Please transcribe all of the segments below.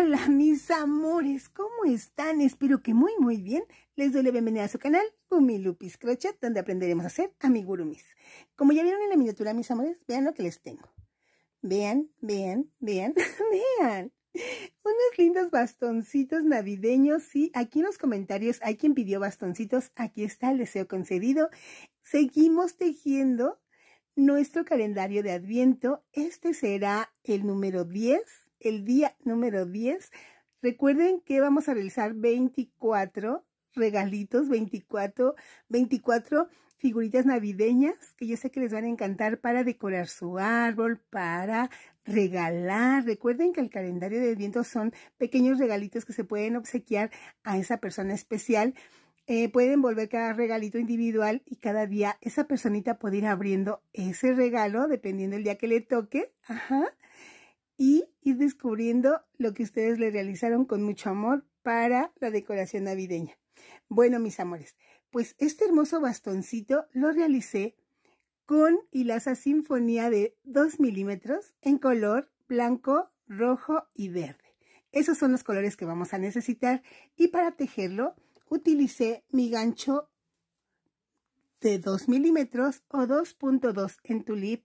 Hola mis amores, ¿cómo están? Espero que muy muy bien. Les doy la bienvenida a su canal Humilupis Crochet, donde aprenderemos a hacer amigurumis. Como ya vieron en la miniatura, mis amores, vean lo que les tengo. Vean, vean, vean, vean. Unos lindos bastoncitos navideños, sí, aquí en los comentarios hay quien pidió bastoncitos, aquí está el deseo concedido. Seguimos tejiendo nuestro calendario de Adviento, este será el número 10 el día número 10. Recuerden que vamos a realizar 24 regalitos, 24, 24 figuritas navideñas que yo sé que les van a encantar para decorar su árbol, para regalar. Recuerden que el calendario de viento son pequeños regalitos que se pueden obsequiar a esa persona especial. Eh, pueden volver cada regalito individual y cada día esa personita puede ir abriendo ese regalo dependiendo el día que le toque. Ajá y ir descubriendo lo que ustedes le realizaron con mucho amor para la decoración navideña. Bueno, mis amores, pues este hermoso bastoncito lo realicé con hilaza sinfonía de 2 milímetros en color blanco, rojo y verde. Esos son los colores que vamos a necesitar y para tejerlo utilicé mi gancho de 2 milímetros o 2.2 en tulip,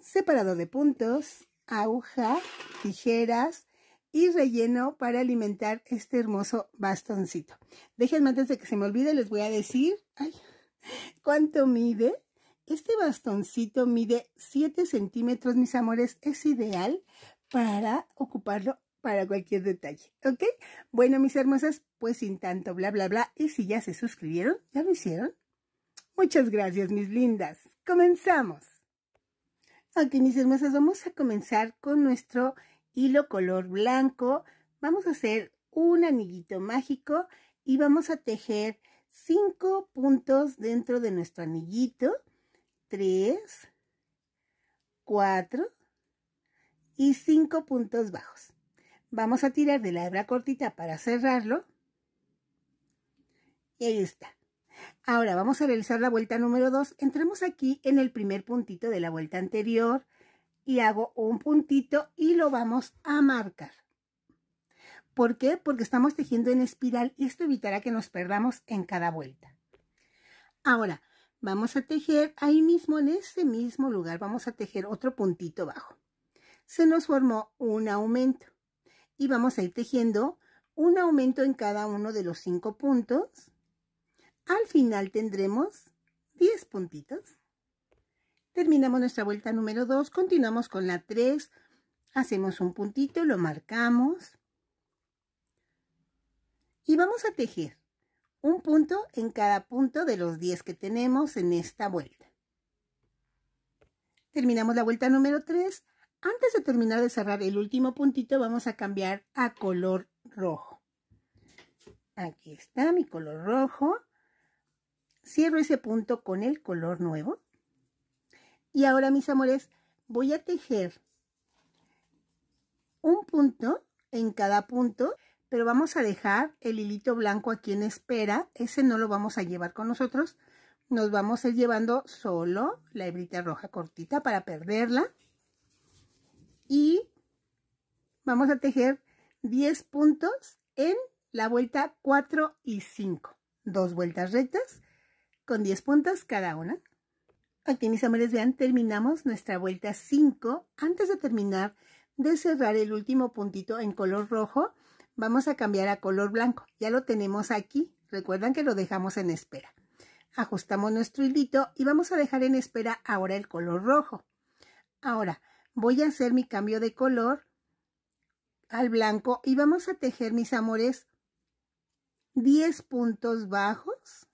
separado de puntos, aguja, tijeras y relleno para alimentar este hermoso bastoncito. Déjenme antes de que se me olvide, les voy a decir ay, cuánto mide. Este bastoncito mide 7 centímetros, mis amores. Es ideal para ocuparlo para cualquier detalle, ¿ok? Bueno, mis hermosas, pues sin tanto bla, bla, bla. Y si ya se suscribieron, ¿ya lo hicieron? Muchas gracias, mis lindas. Comenzamos. Ok mis hermosas, vamos a comenzar con nuestro hilo color blanco. Vamos a hacer un anillito mágico y vamos a tejer cinco puntos dentro de nuestro anillito. 3, 4 y 5 puntos bajos. Vamos a tirar de la hebra cortita para cerrarlo. Y ahí está. Ahora vamos a realizar la vuelta número 2. Entramos aquí en el primer puntito de la vuelta anterior y hago un puntito y lo vamos a marcar. ¿Por qué? Porque estamos tejiendo en espiral y esto evitará que nos perdamos en cada vuelta. Ahora, vamos a tejer ahí mismo, en ese mismo lugar, vamos a tejer otro puntito bajo. Se nos formó un aumento y vamos a ir tejiendo un aumento en cada uno de los cinco puntos al final tendremos 10 puntitos. Terminamos nuestra vuelta número 2, continuamos con la 3, hacemos un puntito, lo marcamos y vamos a tejer un punto en cada punto de los 10 que tenemos en esta vuelta. Terminamos la vuelta número 3. Antes de terminar de cerrar el último puntito, vamos a cambiar a color rojo. Aquí está mi color rojo. Cierro ese punto con el color nuevo. Y ahora, mis amores, voy a tejer un punto en cada punto, pero vamos a dejar el hilito blanco aquí en espera. Ese no lo vamos a llevar con nosotros. Nos vamos a ir llevando solo la hebrita roja cortita para perderla. Y vamos a tejer 10 puntos en la vuelta 4 y 5. Dos vueltas rectas con 10 puntas cada una. Aquí mis amores, vean, terminamos nuestra vuelta 5. Antes de terminar de cerrar el último puntito en color rojo, vamos a cambiar a color blanco. Ya lo tenemos aquí. Recuerdan que lo dejamos en espera. Ajustamos nuestro hilito y vamos a dejar en espera ahora el color rojo. Ahora voy a hacer mi cambio de color al blanco y vamos a tejer, mis amores, 10 puntos bajos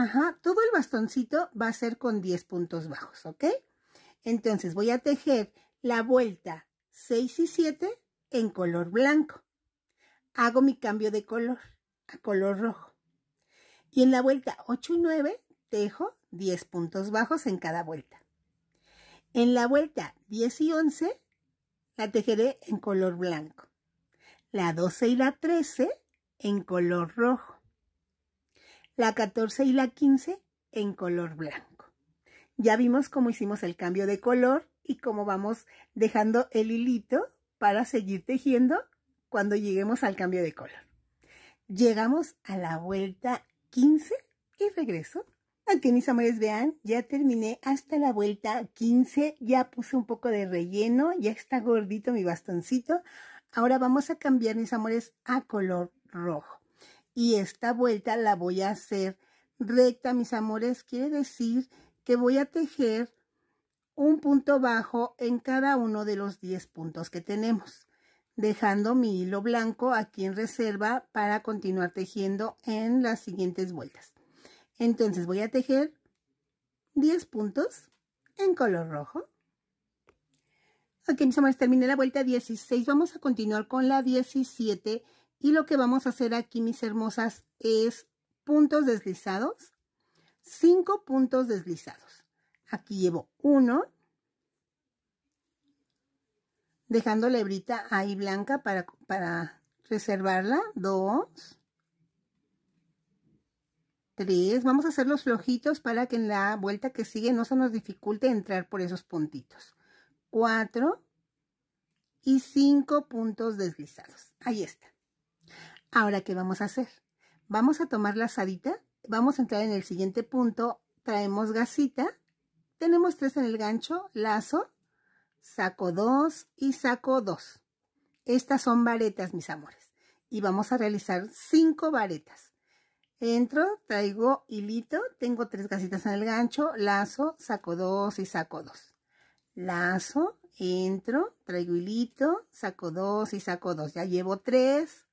Ajá, todo el bastoncito va a ser con 10 puntos bajos, ¿ok? Entonces voy a tejer la vuelta 6 y 7 en color blanco. Hago mi cambio de color a color rojo. Y en la vuelta 8 y 9 tejo 10 puntos bajos en cada vuelta. En la vuelta 10 y 11 la tejeré en color blanco. La 12 y la 13 en color rojo la 14 y la 15 en color blanco. Ya vimos cómo hicimos el cambio de color y cómo vamos dejando el hilito para seguir tejiendo cuando lleguemos al cambio de color. Llegamos a la vuelta 15 y regreso. Aquí mis amores, vean, ya terminé hasta la vuelta 15, ya puse un poco de relleno, ya está gordito mi bastoncito. Ahora vamos a cambiar, mis amores, a color rojo y esta vuelta la voy a hacer recta, mis amores. Quiere decir que voy a tejer un punto bajo en cada uno de los 10 puntos que tenemos, dejando mi hilo blanco aquí en reserva para continuar tejiendo en las siguientes vueltas. Entonces voy a tejer 10 puntos en color rojo. Ok, mis amores, terminé la vuelta 16. Vamos a continuar con la 17 y lo que vamos a hacer aquí, mis hermosas, es puntos deslizados, cinco puntos deslizados. Aquí llevo uno, dejando la hebrita ahí blanca para, reservarla, dos, tres. Vamos a hacer los flojitos para que en la vuelta que sigue no se nos dificulte entrar por esos puntitos. Cuatro y cinco puntos deslizados. Ahí está. Ahora, ¿qué vamos a hacer? Vamos a tomar la asadita, vamos a entrar en el siguiente punto, traemos gasita, tenemos tres en el gancho, lazo, saco dos y saco dos. Estas son varetas, mis amores, y vamos a realizar cinco varetas. Entro, traigo hilito, tengo tres gasitas en el gancho, lazo, saco dos y saco dos. Lazo, entro, traigo hilito, saco dos y saco dos. Ya llevo tres.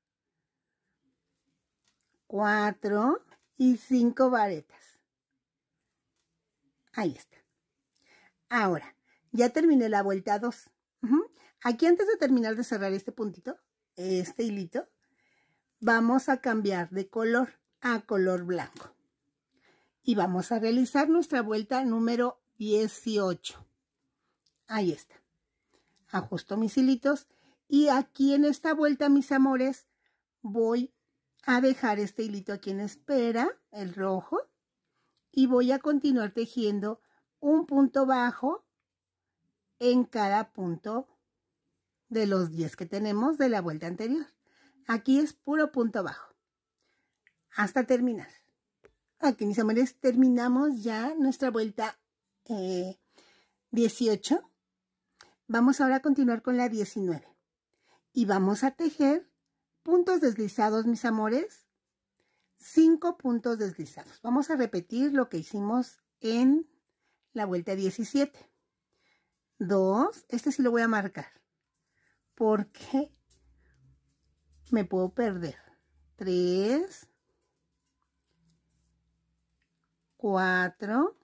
4 y 5 varetas. Ahí está. Ahora, ya terminé la vuelta 2. Aquí antes de terminar de cerrar este puntito, este hilito, vamos a cambiar de color a color blanco. Y vamos a realizar nuestra vuelta número 18. Ahí está. Ajusto mis hilitos. Y aquí en esta vuelta, mis amores, voy a dejar este hilito aquí en espera, el rojo, y voy a continuar tejiendo un punto bajo en cada punto de los 10 que tenemos de la vuelta anterior. Aquí es puro punto bajo, hasta terminar. Aquí, mis amores, terminamos ya nuestra vuelta 18. Eh, vamos ahora a continuar con la 19. Y vamos a tejer puntos deslizados, mis amores. Cinco puntos deslizados. Vamos a repetir lo que hicimos en la vuelta 17. Dos, este sí lo voy a marcar. Porque me puedo perder. Tres. Cuatro.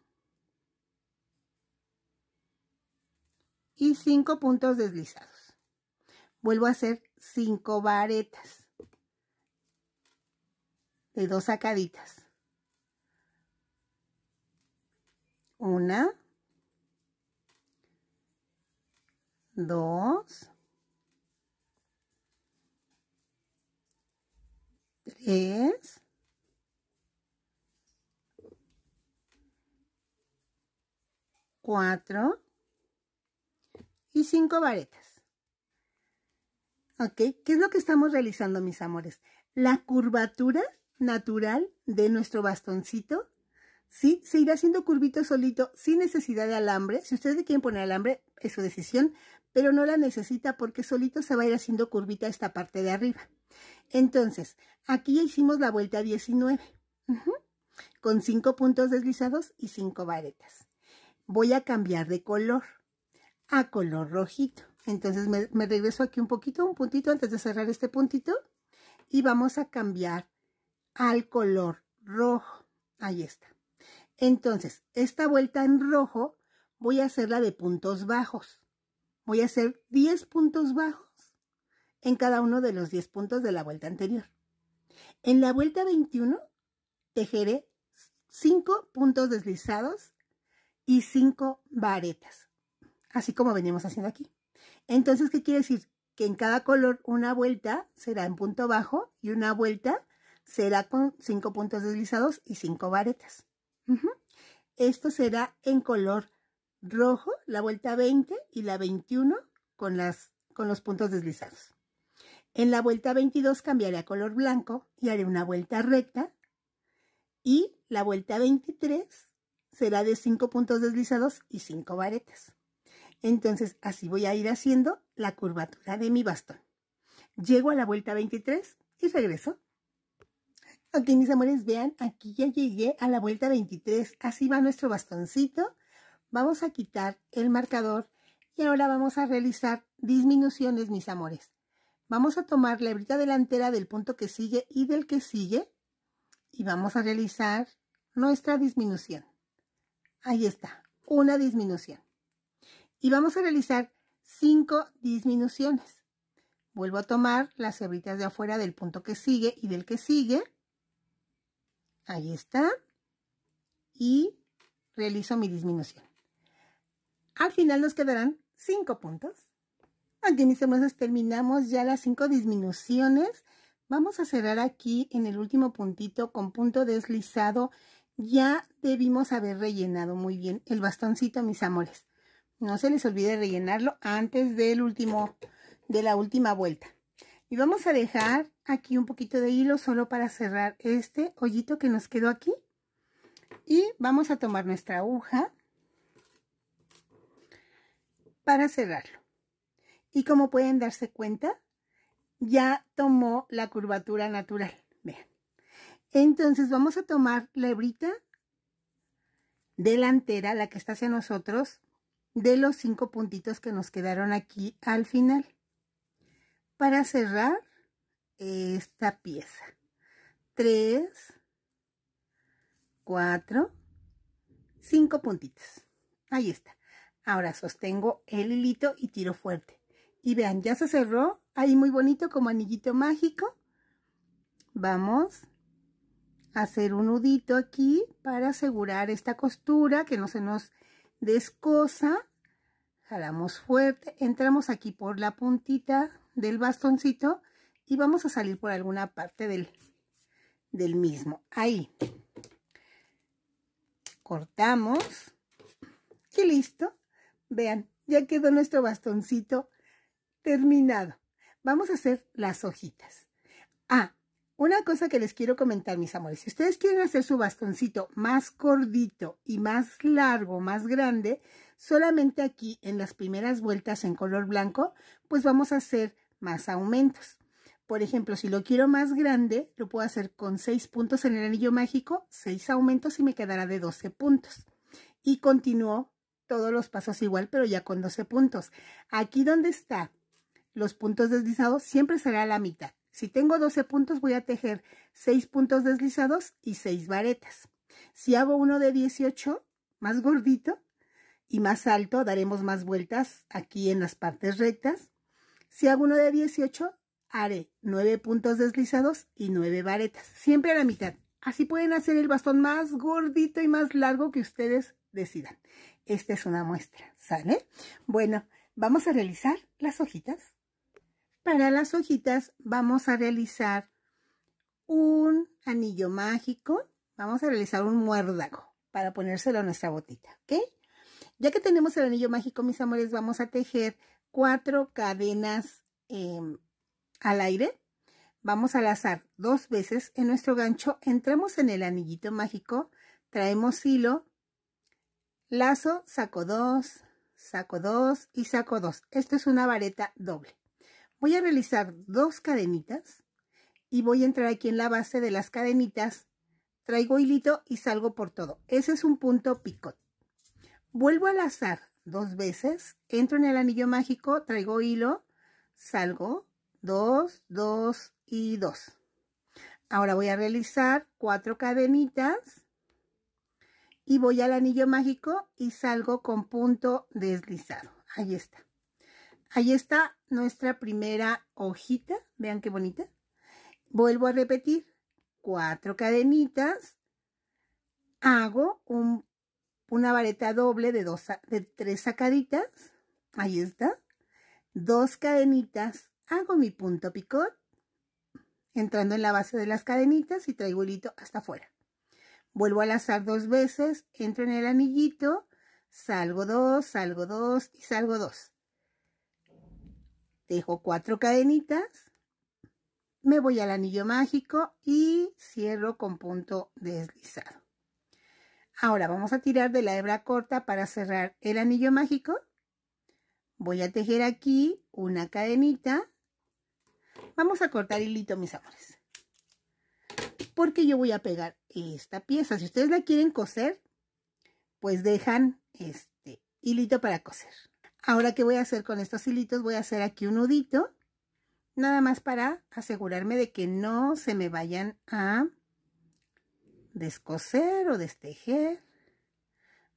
Y cinco puntos deslizados. Vuelvo a hacer cinco varetas de dos sacaditas. Una, dos, tres, cuatro y cinco varetas. ¿Qué es lo que estamos realizando, mis amores? La curvatura natural de nuestro bastoncito, ¿sí? Se irá haciendo curvito solito, sin necesidad de alambre. Si ustedes le quieren poner alambre, es su decisión, pero no la necesita porque solito se va a ir haciendo curvita esta parte de arriba. Entonces, aquí ya hicimos la vuelta 19, con 5 puntos deslizados y 5 varetas. Voy a cambiar de color a color rojito. Entonces me, regreso aquí un poquito, un puntito antes de cerrar este puntito. Y vamos a cambiar al color rojo. Ahí está. Entonces, esta vuelta en rojo voy a hacerla de puntos bajos. Voy a hacer 10 puntos bajos en cada uno de los 10 puntos de la vuelta anterior. En la vuelta 21 tejeré 5 puntos deslizados y 5 varetas, así como venimos haciendo aquí. Entonces, ¿qué quiere decir? Que en cada color una vuelta será en punto bajo y una vuelta será con cinco puntos deslizados y cinco varetas. Esto será en color rojo, la vuelta 20 y la 21 con, con los puntos deslizados. En la vuelta 22 cambiaré a color blanco y haré una vuelta recta. Y la vuelta 23 será de 5 puntos deslizados y 5 varetas. Entonces así voy a ir haciendo la curvatura de mi bastón. Llego a la vuelta 23 y regreso. Ok, mis amores, vean, aquí ya llegué a la vuelta 23. Así va nuestro bastoncito. Vamos a quitar el marcador y ahora vamos a realizar disminuciones, mis amores. Vamos a tomar la hebrita delantera del punto que sigue y del que sigue y vamos a realizar nuestra disminución. Ahí está, una disminución y vamos a realizar cinco disminuciones. Vuelvo a tomar las hebritas de afuera del punto que sigue y del que sigue. Ahí está. Y realizo mi disminución. Al final nos quedarán cinco puntos. Aquí mis amores terminamos ya las cinco disminuciones. Vamos a cerrar aquí en el último puntito con punto deslizado. Ya debimos haber rellenado muy bien el bastoncito, mis amores. No se les olvide rellenarlo antes del último, de la última vuelta. Y vamos a dejar aquí un poquito de hilo solo para cerrar este hoyito que nos quedó aquí. Y vamos a tomar nuestra aguja para cerrarlo. Y como pueden darse cuenta, ya tomó la curvatura natural. Vean. Entonces vamos a tomar la hebrita delantera, la que está hacia nosotros, de los cinco puntitos que nos quedaron aquí al final para cerrar esta pieza 3 4 5 puntitos ahí está ahora sostengo el hilito y tiro fuerte y vean ya se cerró ahí muy bonito como anillito mágico vamos a hacer un nudito aquí para asegurar esta costura que no se nos descosa, jalamos fuerte, entramos aquí por la puntita del bastoncito y vamos a salir por alguna parte del, del mismo. Ahí. Cortamos. Y listo. Vean, ya quedó nuestro bastoncito terminado. Vamos a hacer las hojitas. Ah, una cosa que les quiero comentar, mis amores, si ustedes quieren hacer su bastoncito más gordito y más largo, más grande, solamente aquí en las primeras vueltas en color blanco, pues vamos a hacer más aumentos. Por ejemplo, si lo quiero más grande, lo puedo hacer con seis puntos en el anillo mágico, seis aumentos y me quedará de 12 puntos. Y continúo todos los pasos igual, pero ya con 12 puntos. Aquí donde está los puntos deslizados, siempre será la mitad. Si tengo 12 puntos, voy a tejer 6 puntos deslizados y 6 varetas. Si hago uno de 18, más gordito y más alto, daremos más vueltas aquí en las partes rectas. Si hago uno de 18, haré 9 puntos deslizados y 9 varetas, siempre a la mitad. Así pueden hacer el bastón más gordito y más largo que ustedes decidan. Esta es una muestra, ¿sale? Bueno, vamos a realizar las hojitas. Para las hojitas vamos a realizar un anillo mágico, vamos a realizar un muérdago para ponérselo a nuestra botita, ¿ok? Ya que tenemos el anillo mágico, mis amores, vamos a tejer cuatro cadenas em, al aire. Vamos a lazar dos veces en nuestro gancho, entramos en el anillito mágico, traemos hilo, lazo, saco dos, saco dos y saco dos. Esto es una vareta doble. Voy a realizar dos cadenitas y voy a entrar aquí en la base de las cadenitas. Traigo hilito y salgo por todo. Ese es un punto picot. Vuelvo al azar dos veces. Entro en el anillo mágico, traigo hilo, salgo. Dos, dos y dos. Ahora voy a realizar cuatro cadenitas y voy al anillo mágico y salgo con punto deslizado. Ahí está. Ahí está nuestra primera hojita. Vean qué bonita. Vuelvo a repetir. Cuatro cadenitas. Hago una vareta doble de, de tres sacaditas. Ahí está. Dos cadenitas. Hago mi punto picot. Entrando en la base de las cadenitas y traigo el hilo hasta afuera. Vuelvo a lazar dos veces. Entro en el anillito. Salgo dos, salgo dos y salgo dos Dejo cuatro cadenitas. Me voy al anillo mágico y cierro con punto deslizado. Ahora vamos a tirar de la hebra corta para cerrar el anillo mágico. Voy a tejer aquí una cadenita. Vamos a cortar hilito, mis amores. Porque yo voy a pegar esta pieza. Si ustedes la quieren coser, pues dejan este hilito para coser. Ahora, ¿qué voy a hacer con estos hilitos? Voy a hacer aquí un nudito, nada más para asegurarme de que no se me vayan a descoser o destejer.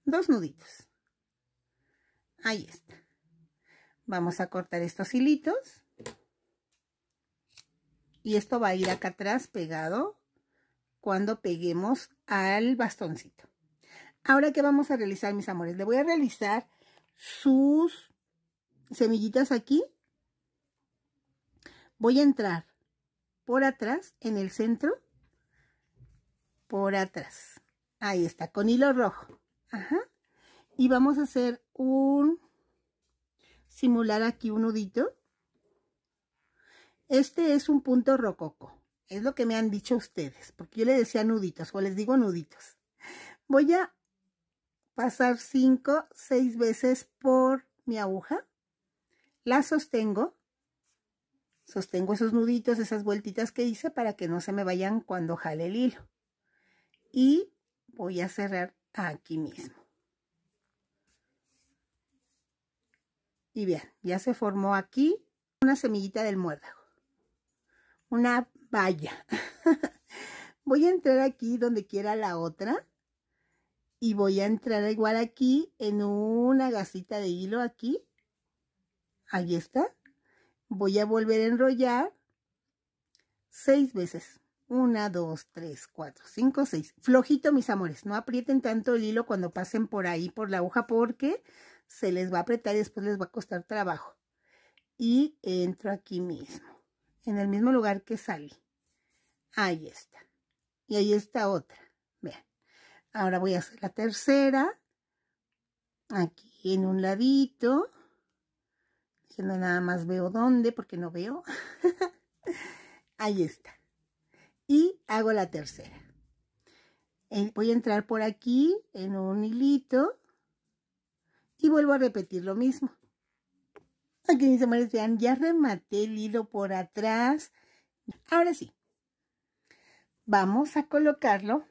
Dos nuditos. Ahí está. Vamos a cortar estos hilitos. Y esto va a ir acá atrás pegado cuando peguemos al bastoncito. Ahora, ¿qué vamos a realizar, mis amores? Le voy a realizar sus semillitas aquí. Voy a entrar por atrás, en el centro, por atrás. Ahí está, con hilo rojo. Ajá. Y vamos a hacer un, simular aquí un nudito. Este es un punto rococo. Es lo que me han dicho ustedes, porque yo le decía nuditos o les digo nuditos. Voy a pasar cinco 6 veces por mi aguja, la sostengo, sostengo esos nuditos, esas vueltitas que hice para que no se me vayan cuando jale el hilo. Y voy a cerrar aquí mismo. Y bien, ya se formó aquí una semillita del muérdago. Una valla. voy a entrar aquí donde quiera la otra y voy a entrar igual aquí en una gasita de hilo aquí ahí está voy a volver a enrollar seis veces una, dos, tres, cuatro, cinco, seis. Flojito, mis amores. No aprieten tanto el hilo cuando pasen por ahí, por la aguja, porque se les va a apretar y después les va a costar trabajo. Y entro aquí mismo, en el mismo lugar que salí. Ahí está. Y ahí está otra. Ahora voy a hacer la tercera. Aquí en un ladito. Yo no nada más veo dónde porque no veo. Ahí está. Y hago la tercera. Eh, voy a entrar por aquí en un hilito. Y vuelvo a repetir lo mismo. Aquí mis amores, vean, ya rematé el hilo por atrás. Ahora sí. Vamos a colocarlo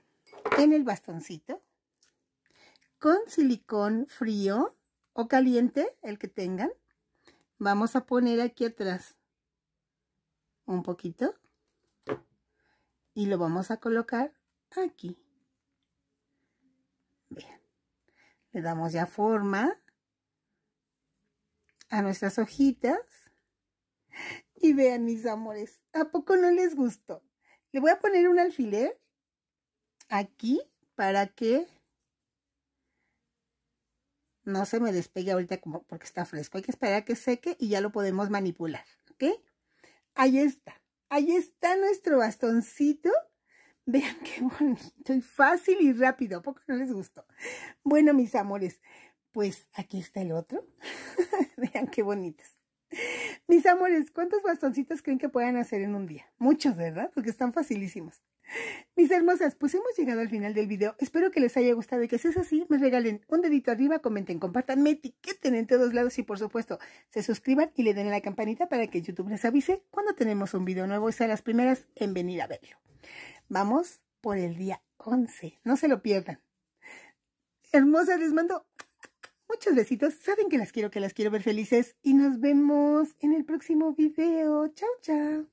en el bastoncito con silicón frío o caliente, el que tengan. Vamos a poner aquí atrás un poquito y lo vamos a colocar aquí. Bien. Le damos ya forma a nuestras hojitas. Y vean, mis amores, ¿a poco no les gustó? Le voy a poner un alfiler aquí para que no se me despegue ahorita como porque está fresco. Hay que esperar a que seque y ya lo podemos manipular, ¿ok? Ahí está. Ahí está nuestro bastoncito. Vean qué bonito y fácil y rápido. ¿A poco no les gustó? Bueno, mis amores, pues aquí está el otro. Vean qué bonitos. Mis amores, ¿cuántos bastoncitos creen que puedan hacer en un día? Muchos, ¿verdad? Porque están facilísimos. Mis hermosas, pues hemos llegado al final del video. Espero que les haya gustado y que si es así, me regalen un dedito arriba, comenten, compartan, me etiqueten en todos lados y por supuesto se suscriban y le den la campanita para que YouTube les avise cuando tenemos un video nuevo y sean las primeras en venir a verlo. Vamos por el día 11, no se lo pierdan. Hermosas, les mando muchos besitos. Saben que las quiero, que las quiero ver felices y nos vemos en el próximo video. Chao, chao.